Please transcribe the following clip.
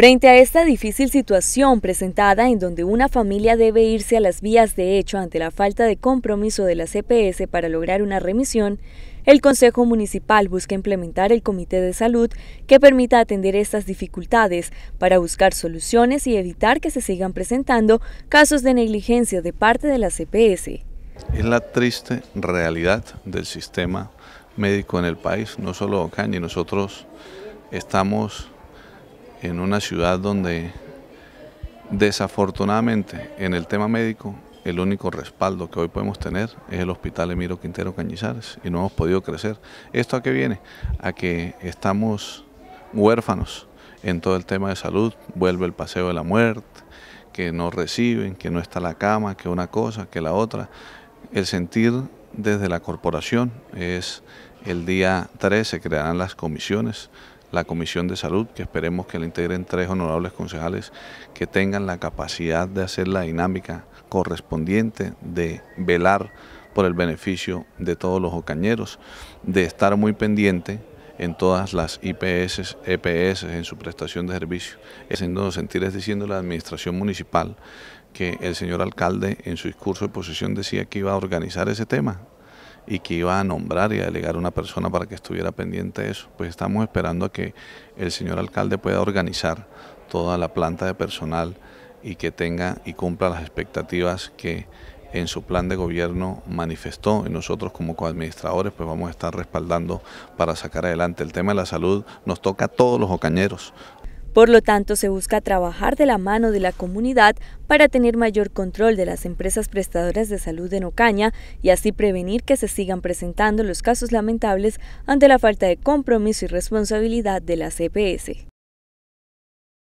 Frente a esta difícil situación presentada en donde una familia debe irse a las vías de hecho ante la falta de compromiso de la CPS para lograr una remisión, el Consejo Municipal busca implementar el Comité de Salud que permita atender estas dificultades para buscar soluciones y evitar que se sigan presentando casos de negligencia de parte de la CPS. Es la triste realidad del sistema médico en el país, no solo ni nosotros estamos en una ciudad donde desafortunadamente en el tema médico el único respaldo que hoy podemos tener es el Hospital Emiro Quintero Cañizares y no hemos podido crecer. ¿Esto a qué viene? A que estamos huérfanos en todo el tema de salud, vuelve el paseo de la muerte, que no reciben, que no está la cama, que una cosa, que la otra. El sentir desde la corporación es el día 13 crearán las comisiones la Comisión de Salud, que esperemos que la integren tres honorables concejales que tengan la capacidad de hacer la dinámica correspondiente, de velar por el beneficio de todos los ocañeros, de estar muy pendiente en todas las IPS, EPS, en su prestación de servicio. Haciendo sentir es diciendo la administración municipal que el señor alcalde en su discurso de posesión decía que iba a organizar ese tema y que iba a nombrar y a delegar una persona para que estuviera pendiente de eso. Pues estamos esperando a que el señor alcalde pueda organizar toda la planta de personal y que tenga y cumpla las expectativas que en su plan de gobierno manifestó y nosotros como coadministradores pues vamos a estar respaldando para sacar adelante. El tema de la salud nos toca a todos los ocañeros, por lo tanto, se busca trabajar de la mano de la comunidad para tener mayor control de las empresas prestadoras de salud en Ocaña y así prevenir que se sigan presentando los casos lamentables ante la falta de compromiso y responsabilidad de la CPS.